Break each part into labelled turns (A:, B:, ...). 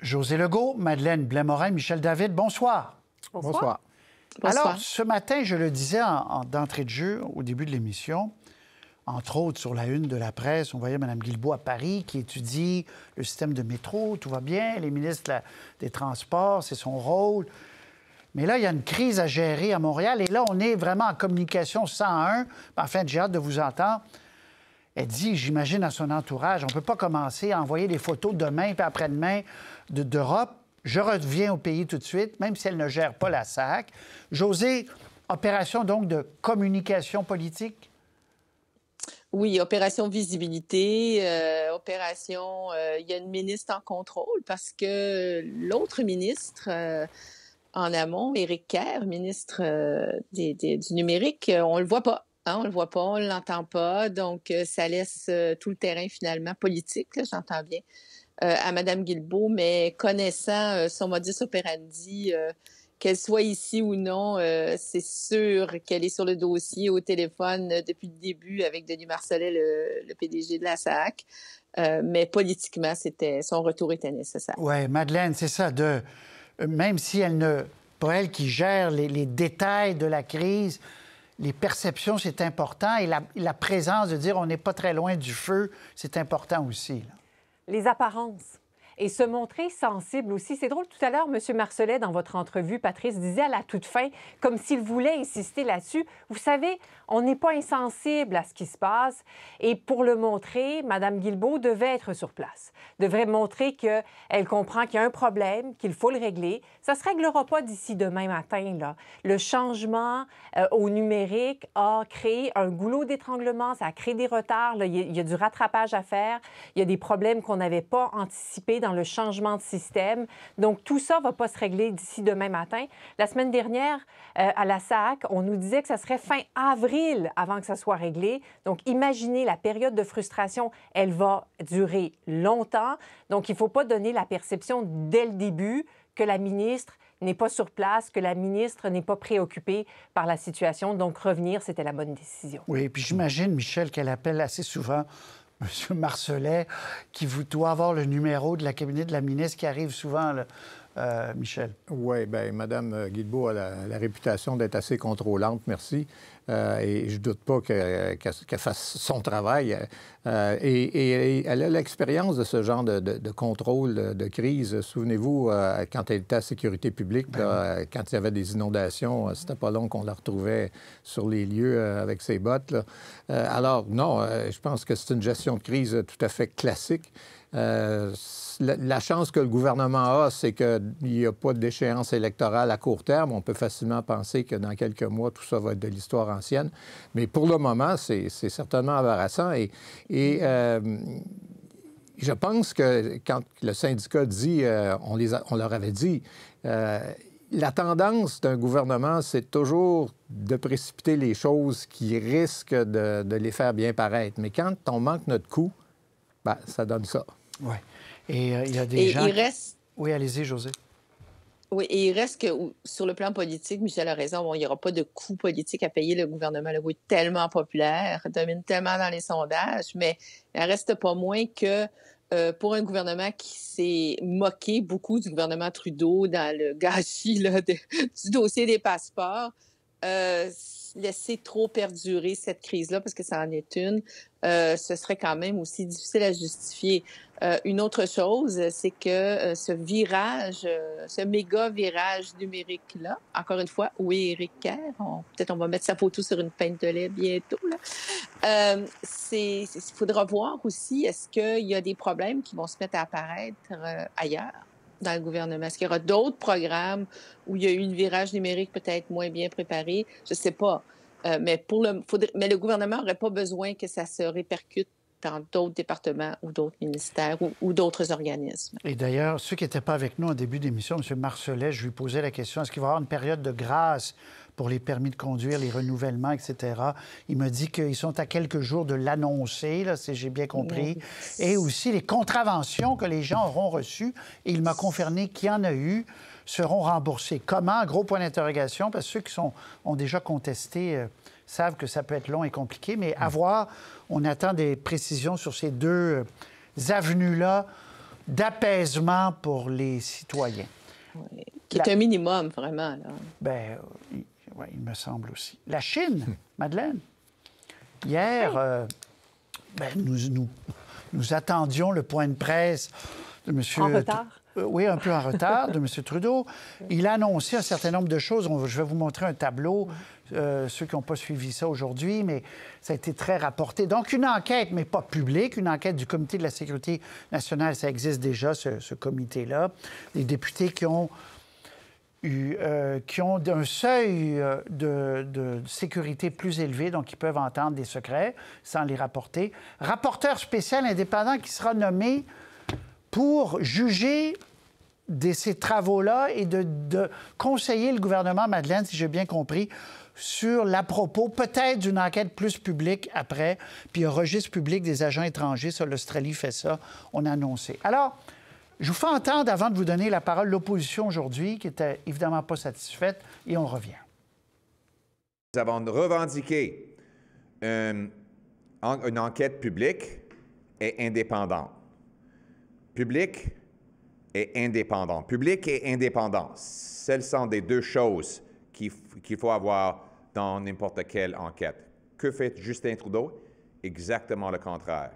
A: José Legault, Madeleine blais Michel David, bonsoir. Bonsoir. Alors, ce matin, je le disais en, d'entrée de jeu au début de l'émission, entre autres sur la une de la presse, on voyait Mme Guilbeault à Paris qui étudie le système de métro, tout va bien, les ministres des Transports, c'est son rôle. Mais là, il y a une crise à gérer à Montréal et là, on est vraiment en communication 101. Enfin, j'ai hâte de vous entendre elle dit, j'imagine à son entourage, on ne peut pas commencer à envoyer des photos demain puis après-demain d'Europe. Je reviens au pays tout de suite, même si elle ne gère pas la SAC. José, opération donc de communication politique?
B: Oui, opération visibilité, euh, opération. Euh, il y a une ministre en contrôle parce que l'autre ministre. Euh, en amont, Éric Kerr, ministre du numérique, on le voit pas. On on le voit pas, on l'entend pas, donc euh, ça laisse euh, tout le terrain finalement politique, j'entends bien, euh, à Madame Guilbeault, mais connaissant son modus operandi qu'elle soit ici ou non, c'est sûr qu'elle est sur le dossier au téléphone depuis le début avec Denis Marcelet, le, PDG de la SAC. mais politiquement, c'était son retour était nécessaire.
A: Oui, Madeleine, c'est ça. De, même si elle ne, pour elle qui gère les détails de la crise, les perceptions, c'est important, et la, présence de dire on n'est pas très loin du feu, c'est important aussi.
C: Les apparences et se montrer sensible aussi. C'est drôle, tout à l'heure, M. Marcelet, dans votre entrevue, Patrice, disait à la toute fin, comme s'il voulait insister là-dessus, vous savez, on n'est pas insensible à ce qui se passe. Et pour le montrer, Mme Guilbeault devait être sur place, devrait montrer qu'elle comprend qu'il y a un problème, qu'il faut le régler. Ça ne se réglera pas d'ici demain matin. Là. Le changement euh, au numérique a créé un goulot d'étranglement, ça a créé des retards, Il, y a, il y a du rattrapage à faire, il y a des problèmes qu'on n'avait pas anticipés dans le changement de système. Donc, tout ça ne va pas se régler d'ici demain matin. La semaine dernière, euh, à la SAC, on nous disait que ça serait fin avril avant que ça soit réglé. Donc, imaginez, la période de frustration, elle va durer longtemps. Donc, il ne faut pas donner la perception dès le début que la ministre n'est pas sur place, que la ministre n'est pas préoccupée par la situation. Donc, revenir, c'était la bonne décision.
A: Oui, et puis j'imagine, Michel, qu'elle appelle assez souvent Monsieur Marcelet, qui vous doit avoir le numéro
D: de la cabinet de la ministre qui arrive souvent. Euh, Michel. Oui, bien, Mme Guilbeault a la, réputation d'être assez contrôlante, merci. Euh, et je ne doute pas qu'elle fasse son travail. Euh, et, elle a l'expérience de ce genre de, contrôle de crise. Souvenez-vous, quand elle était à Sécurité publique, ben quand il y avait des inondations, c'était pas long qu'on la retrouvait sur les lieux avec ses bottes. alors, non, je pense que c'est une gestion de crise tout à fait classique. Euh, la, chance que le gouvernement a, c'est qu'il n'y a pas d'échéance électorale à court terme. On peut facilement penser que dans quelques mois, tout ça va être de l'histoire ancienne. Mais pour le moment, c'est certainement embarrassant. Et, et mm. euh, je pense que quand le syndicat dit, euh, on, les on leur avait dit, la tendance d'un gouvernement, c'est toujours de précipiter les choses qui risquent de, les faire bien paraître. Mais quand on manque notre coup, ben, ça donne ça. Oui. Et euh, il y a
A: des reste...
D: Oui, allez-y, José.
B: Oui, et il reste que sur le plan politique, Michel a raison, il n'y aura pas de coût politique à payer. Le gouvernement Legault est tellement populaire, domine tellement dans les sondages, mais il reste pas moins que euh, pour un gouvernement qui s'est moqué beaucoup du gouvernement Trudeau dans le gâchis du dossier des passeports, euh, laisser trop perdurer cette crise-là, parce que ça en est une, euh, ce serait quand même aussi difficile à justifier. Euh, une autre chose, c'est que euh, ce virage, ce méga virage numérique-là, encore une fois, oui, Eric Kerr, peut-être on va mettre sa photo sur une peinte de lait bientôt, là. il faudra voir aussi, est-ce qu'il y a des problèmes qui vont se mettre à apparaître ailleurs? dans le gouvernement? Est-ce qu'il y aura d'autres programmes où il y a eu un virage numérique peut-être moins bien préparé? Je ne sais pas. Euh, mais, pour le, mais le gouvernement n'aurait pas besoin que ça se répercute dans d'autres départements ou d'autres ministères ou, d'autres organismes.
A: Et d'ailleurs, ceux qui n'étaient pas avec nous au début d'émission, M. Marcelet, je lui posais la question, est-ce qu'il va y avoir une période de grâce pour les permis de conduire, les renouvellements, etc. Il me dit qu'ils sont à quelques jours de l'annoncer, si j'ai bien compris. Et aussi les contraventions que les gens auront reçues. il m'a confirmé qu'il y en a eu seront remboursées. Comment? Gros point d'interrogation, parce que ceux qui sont, ont déjà contesté euh, savent que ça peut être long et compliqué, mais avoir, mm. on attend des précisions sur ces deux euh, avenues-là d'apaisement pour les citoyens. Qui est
B: un minimum, vraiment. Là.
A: Bien, euh, oui, il me semble aussi. La Chine, Madeleine. Hier, euh, ben, nous, nous, attendions le point de presse de M. En retard.
C: Euh, oui, un peu en retard, de M.
A: Trudeau. Il a annoncé un certain nombre de choses. je vais vous montrer un tableau, euh, ceux qui n'ont pas suivi ça aujourd'hui, mais ça a été très rapporté. Donc, une enquête, mais pas publique, une enquête du Comité de la sécurité nationale, ça existe déjà, ce, comité-là. Les députés qui ont euh, qui ont un seuil euh, de, sécurité plus élevé, donc ils peuvent entendre des secrets sans les rapporter. Rapporteur spécial indépendant qui sera nommé pour juger de ces travaux-là et de, conseiller le gouvernement, Madeleine, si j'ai bien compris, sur la propos, peut-être d'une enquête plus publique après, puis un registre public des agents étrangers ça, l'Australie fait ça, on a annoncé. Alors, je vous fais entendre, avant de vous donner la parole, l'opposition aujourd'hui, qui n'était évidemment pas satisfaite, et on revient.
D: Nous avons revendiqué une, euh, une enquête publique et indépendante. Publique et indépendante. Public et indépendante, celles sont des deux choses qu'il faut avoir dans n'importe quelle enquête. Que fait Justin Trudeau? Exactement le contraire.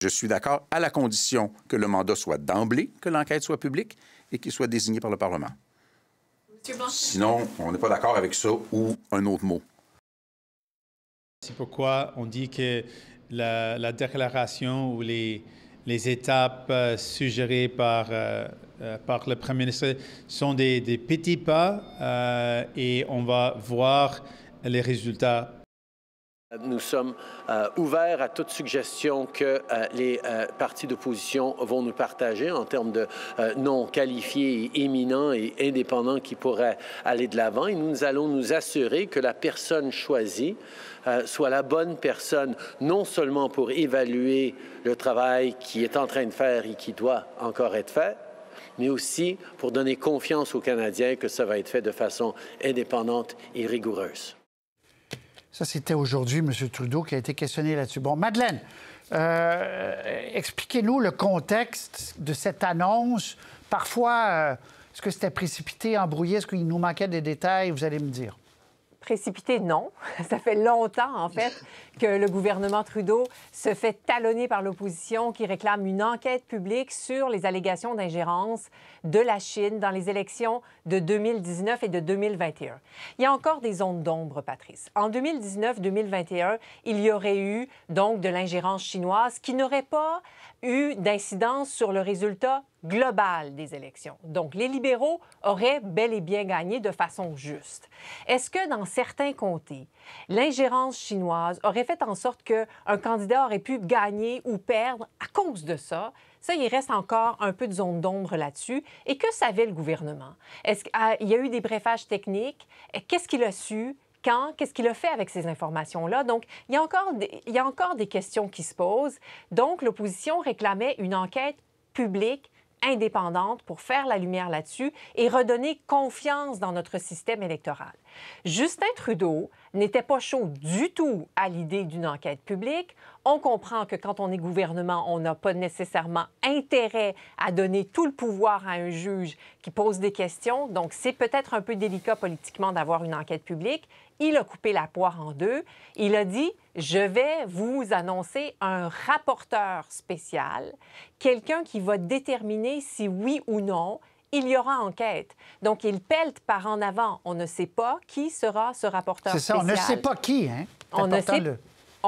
D: Je suis d'accord à la condition que le mandat soit d'emblée, que l'enquête soit publique et qu'il soit désigné par le Parlement. Sinon, on n'est pas d'accord avec ça ou un autre mot. C'est pourquoi on dit que la, déclaration ou les, étapes euh, suggérées par, euh, euh, par le Premier ministre sont des, petits pas et on va voir les résultats nous sommes
A: euh, ouverts à toute suggestion que euh, les euh, partis d'opposition vont nous partager en termes de non qualifiés, éminents et indépendants qui pourraient aller de l'avant. Et nous, nous allons nous assurer que la personne choisie soit la bonne personne, non seulement pour évaluer le travail qui est en train de faire et qui doit encore être fait, mais aussi pour donner confiance aux Canadiens que ça va être fait de façon indépendante et rigoureuse. Ça, c'était aujourd'hui M. Trudeau qui a été questionné là-dessus. Bon, Madeleine, euh, expliquez-nous le contexte de cette annonce. Parfois, euh, est-ce que c'était précipité, embrouillé? Est-ce qu'il nous manquait des détails? Vous allez me dire.
C: Précipité, non. Ça fait longtemps, en fait, que le gouvernement Trudeau se fait talonner par l'opposition qui réclame une enquête publique sur les allégations d'ingérence de la Chine dans les élections de 2019 et de 2021. Il y a encore des ondes d'ombre, Patrice. En 2019-2021, il y aurait eu donc de l'ingérence chinoise qui n'aurait pas eu d'incidence sur le résultat global des élections. Donc, les libéraux auraient bel et bien gagné de façon juste. Est-ce que dans certains comtés, l'ingérence chinoise aurait fait en sorte qu'un candidat aurait pu gagner ou perdre à cause de ça? Ça, il reste encore un peu de zone d'ombre là-dessus. Et que savait le gouvernement? Est-ce qu'il ah, y a eu des brefages techniques? Qu'est-ce qu'il a su? quand, qu'est-ce qu'il a fait avec ces informations-là. Donc, il y, a encore il y a encore des questions qui se posent. Donc, l'opposition réclamait une enquête publique indépendante pour faire la lumière là-dessus et redonner confiance dans notre système électoral. Justin Trudeau n'était pas chaud du tout à l'idée d'une enquête publique. On comprend que quand on est gouvernement, on n'a pas nécessairement intérêt à donner tout le pouvoir à un juge qui pose des questions. Donc, c'est peut-être un peu délicat politiquement d'avoir une enquête publique il a coupé la poire en deux. Il a dit, je vais vous annoncer un rapporteur spécial, quelqu'un qui va déterminer si oui ou non il y aura enquête. Donc, il pèlte par en avant. On ne sait pas qui sera ce rapporteur spécial. C'est ça, on ne sait pas qui,
A: hein? On ne sait le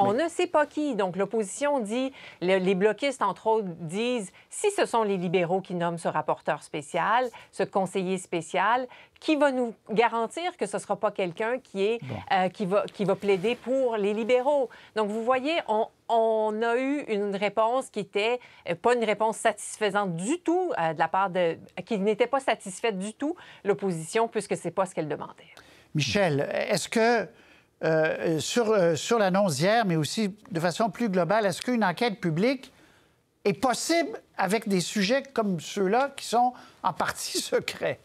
C: on ne sait pas qui. Donc, l'opposition dit, les bloquistes, entre autres, disent, si ce sont les libéraux qui nomment ce rapporteur spécial, ce conseiller spécial, qui va nous garantir que ce ne sera pas quelqu'un qui, euh, qui, va, qui va plaider pour les libéraux? Donc, vous voyez, on, a eu une réponse qui n'était euh, pas une réponse satisfaisante du tout euh, de la part de... qui n'était pas satisfaite du tout l'opposition, puisque ce n'est pas ce qu'elle demandait.
A: Michel, est-ce que euh, sur, euh, sur l'annonce hier, mais aussi de façon plus globale, est-ce qu'une enquête publique est possible avec des sujets comme ceux-là qui sont en partie secrets?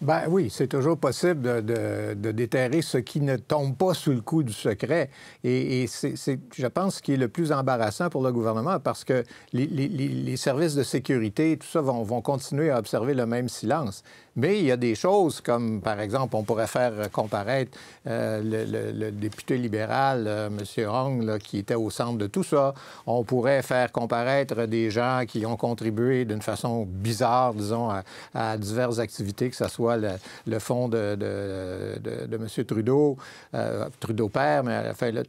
D: Ben oui, c'est toujours possible de, déterrer ce qui ne tombe pas sous le coup du secret. Et, c'est, je pense, ce qui est le plus embarrassant pour le gouvernement parce que les, services de sécurité, tout ça, vont, vont, continuer à observer le même silence. Mais il y a des choses comme, par exemple, on pourrait faire comparaître euh, le, député libéral, Monsieur M. Hong, qui était au centre de tout ça. On pourrait faire comparaître des gens qui ont contribué d'une façon bizarre, disons, à, à diverses activités, que ce soit le, fond de, de, M. Trudeau, euh, Trudeau père, mais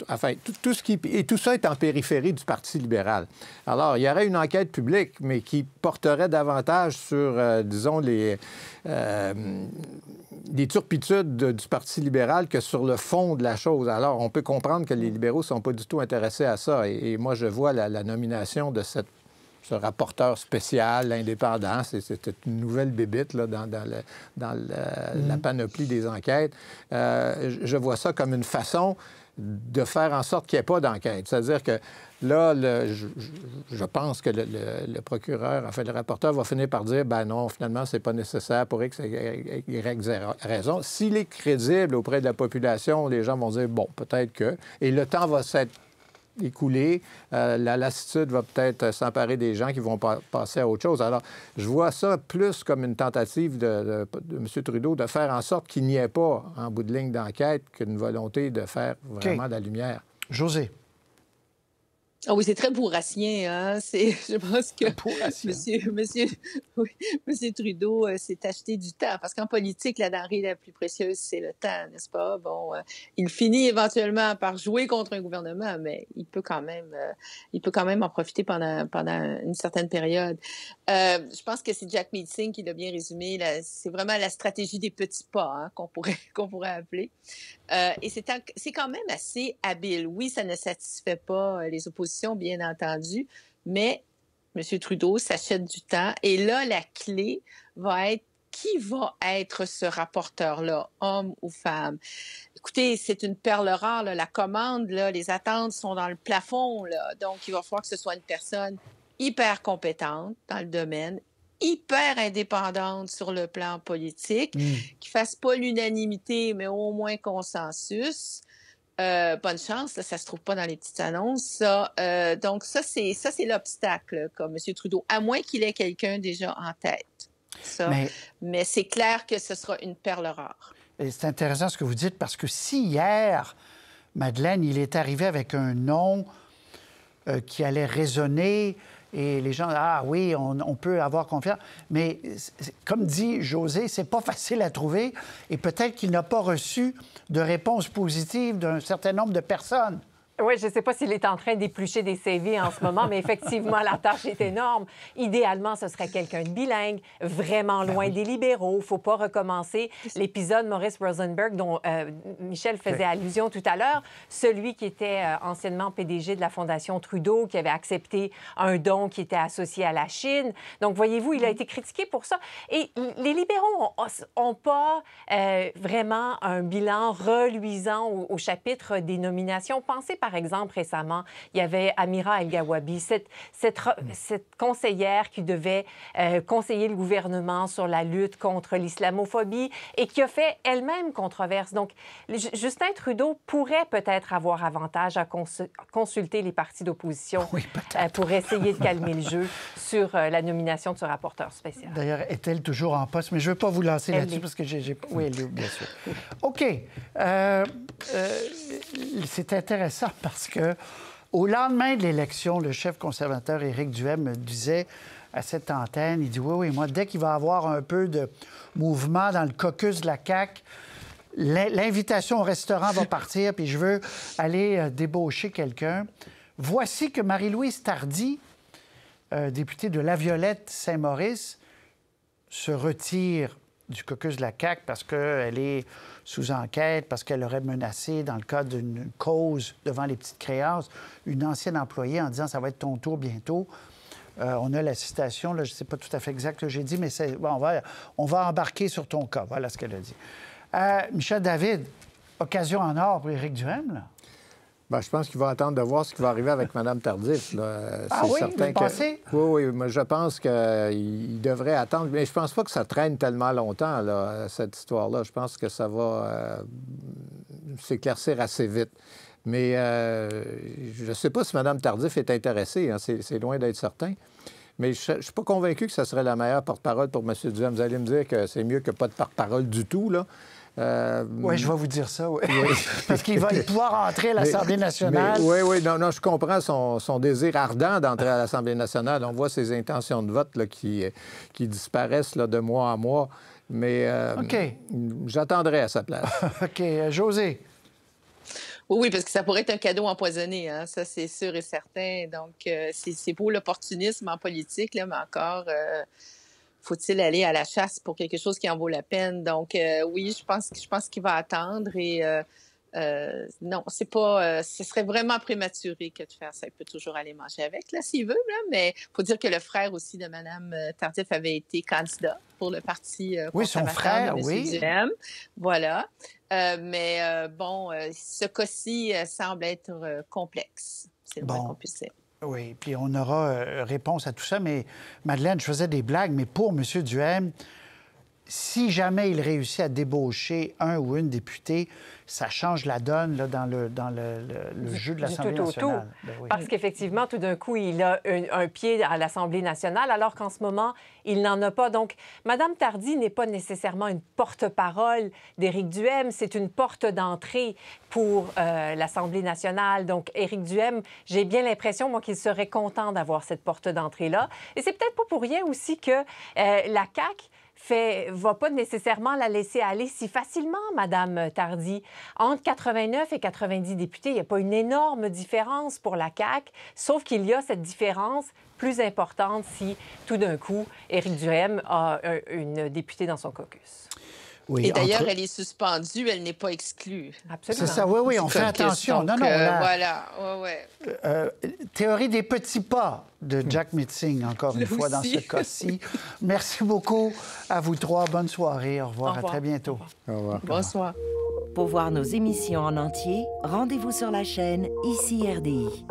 D: enfin, tout, ce qui... Et tout ça est en périphérie du Parti libéral. Alors, il y aurait une enquête publique, mais qui porterait davantage sur, euh, disons, les, euh, turpitudes du Parti libéral que sur le fond de la chose. Alors, on peut comprendre que les libéraux ne sont pas du tout intéressés à ça. Et, moi, je vois la, la nomination de cette ce rapporteur spécial, indépendant. C'était une nouvelle bébite là, dans, dans, mm-hmm. la panoplie des enquêtes. Euh, je vois ça comme une façon de faire en sorte qu'il n'y ait pas d'enquête. C'est-à-dire que là, je, pense que le, le, procureur, enfin le rapporteur, va finir par dire, ben non, finalement, c'est pas nécessaire pour X, y, y, raison. S'il est crédible auprès de la population, les gens vont dire, bon, peut-être que. Et le temps va s'être écouler, euh, la lassitude va peut-être s'emparer des gens qui vont passer à autre chose. Alors, je vois ça plus comme une tentative de, M. Trudeau de faire en sorte qu'il n'y ait pas, en bout de ligne d'enquête, qu'une volonté de faire vraiment de la lumière. José.
B: Ah oui, c'est très bourrassien. Hein? je pense que monsieur, monsieur, monsieur Trudeau euh, s'est acheté du temps, parce qu'en politique, la denrée la plus précieuse, c'est le temps, n'est-ce pas? Bon, euh, il finit éventuellement par jouer contre un gouvernement, mais il peut quand même, euh, il peut quand même en profiter pendant, pendant une certaine période. je pense que c'est Jack Meeting qui l'a bien résumé. c'est vraiment la stratégie des petits pas hein, qu'on pourrait, qu'on pourrait appeler. Euh, et c'est, c'est quand même assez habile. Oui, ça ne satisfait pas euh, les oppositions, bien entendu, mais M. Trudeau s'achète du temps. Et là, la clé va être qui va être ce rapporteur-là, homme ou femme? Écoutez, c'est une perle rare, la commande, là, les attentes sont dans le plafond, donc il va falloir que ce soit une personne hyper compétente dans le domaine, hyper indépendante sur le plan politique, hmm. qui fasse pas l'unanimité, mais au moins consensus. Euh, bonne chance, ça se trouve pas dans les petites annonces. Euh, donc ça, c'est ça, c'est l'obstacle, comme M. Trudeau, à moins qu'il ait quelqu'un déjà en tête. Mais, c'est clair que ce sera une perle rare.
A: C'est intéressant ce que vous dites parce que si hier, Madeleine, il est arrivé avec un nom euh, qui allait résonner et les gens, ah oui, on, peut avoir confiance. Mais comme dit José, c'est pas facile à trouver et peut-être qu'il n'a pas reçu de réponse positive d'un certain nombre de personnes.
C: Oui, je ne sais pas s'il est en train d'éplucher des CV en ce moment, mais effectivement, la tâche est énorme. Idéalement, ce serait quelqu'un de bilingue, vraiment ben loin des libéraux. Il ne faut pas recommencer l'épisode Maurice Rosenberg dont euh, Michel faisait allusion tout à l'heure. Celui qui était euh, anciennement PDG de la Fondation Trudeau, qui avait accepté un don qui était associé à la Chine. Donc, voyez-vous, il a mm. été critiqué pour ça. Et les libéraux n'ont pas euh, vraiment un bilan reluisant au, chapitre des nominations. pensées. par par exemple, récemment, il y avait Amira El-Gawabi, cette, mm. conseillère qui devait euh, conseiller le gouvernement sur la lutte contre l'islamophobie et qui a fait elle-même controverse. Donc, Justin Trudeau pourrait peut-être avoir avantage à consulter les partis d'opposition euh, pour essayer de calmer le jeu sur euh, la nomination de ce rapporteur spécial.
A: D'ailleurs, est-elle toujours en poste? Mais je ne veux pas vous lancer là-dessus parce que j'ai... Oui, bien sûr. OK. c'est intéressant, parce que au lendemain de l'élection, le chef conservateur Éric Duhem me disait à cette antenne, il dit oui, oui, moi, dès qu'il va y avoir un peu de mouvement dans le caucus de la CAC, l'invitation au restaurant va partir, puis je veux aller euh, débaucher quelqu'un. Voici que Marie-Louise Tardy, euh, députée de La Violette Saint-Maurice, se retire du caucus de la CAQ parce qu'elle est sous enquête, parce qu'elle aurait menacé, dans le cadre d'une cause devant les petites créances, une ancienne employée en disant ça va être ton tour bientôt. Euh, on a la citation, là, je ne sais pas tout à fait exact que j'ai dit, mais on, va, on va embarquer sur ton cas. Voilà ce qu'elle a dit. Euh, Michel David, occasion en or pour Éric Duhem, là.
D: Ben, je pense qu'il va attendre de voir ce qui va arriver avec Mme Tardif. Là. Ah oui, certain que... Oui, oui, mais je pense qu'il devrait attendre. Mais je pense pas que ça traîne tellement longtemps, cette histoire-là. Je pense que ça va euh, s'éclaircir assez vite. Mais euh, je ne sais pas si Mme Tardif est intéressée. Hein. C'est loin d'être certain. Mais je ne suis pas convaincu que ce serait la meilleure porte-parole pour M. Duhem. Vous allez me dire que c'est mieux que pas de porte-parole du tout, là. Euh, oui, je vais
A: vous dire ça, oui.
D: Parce qu'il va pouvoir entrer à l'Assemblée nationale. oui, oui, non, non, je comprends son, désir ardent d'entrer à l'Assemblée nationale. On voit ses intentions de vote là, qui, euh, disparaissent de mois en mois. Mais euh, j'attendrai à sa place. OK. José.
B: Oui, oui, parce que ça pourrait être un cadeau empoisonné, hein. ça c'est sûr et certain. Donc, c'est pour l'opportunisme en politique, mais encore, faut-il aller à la chasse pour quelque chose qui en vaut la peine. Donc euh, oui, je pense, je pense qu'il va attendre et euh, euh, non, c'est pas, ce serait vraiment prématuré que de faire ça. Il peut toujours aller manger avec là s'il veut, là, mais faut dire que le frère aussi de Madame Tardif avait été candidat pour le parti oui, son frère, oui. Voilà, mais bon, ce cas-ci semble être complexe. C'est le moins qu'on puisse dire.
A: Oui, puis on aura euh, réponse à tout ça. Mais Madeleine, je faisais des blagues, mais pour M. Duhem, si jamais il réussit à débaucher un ou une députée, ça change la donne dans, le, jeu de l'Assemblée nationale. Ben
C: Parce qu'effectivement, tout d'un coup, il a un, pied à l'Assemblée nationale, alors qu'en ce moment, il n'en a pas. Donc, Mme Tardy n'est pas nécessairement une porte-parole d'Éric Duhem, c'est une porte d'entrée pour euh, l'Assemblée nationale. Donc, Éric Duhem, j'ai bien l'impression, moi, qu'il serait content d'avoir cette porte d'entrée-là. Et c'est peut-être pas pour rien aussi que euh, la CAQ fait, va pas nécessairement la laisser aller si facilement, Madame Tardy. Entre 89 et 90 députés, il n'y a pas une énorme différence pour la CAQ, sauf qu'il y a cette différence plus importante si, tout d'un coup, Éric Duhem a euh, une députée dans son caucus
B: et d'ailleurs, elle est suspendue, elle n'est pas exclue. Absolument. C'est ça, oui, oui, on fait attention. Non, non, Voilà, oui, oui.
A: Euh, théorie des petits pas de Jack Mitzing, encore une fois, dans ce cas-ci. Merci beaucoup à vous trois. Bonne soirée. revoir. Au revoir. À très bientôt. Au revoir. Bonsoir.
D: Pour voir nos émissions en entier, rendez-vous sur la chaîne ICI RDI.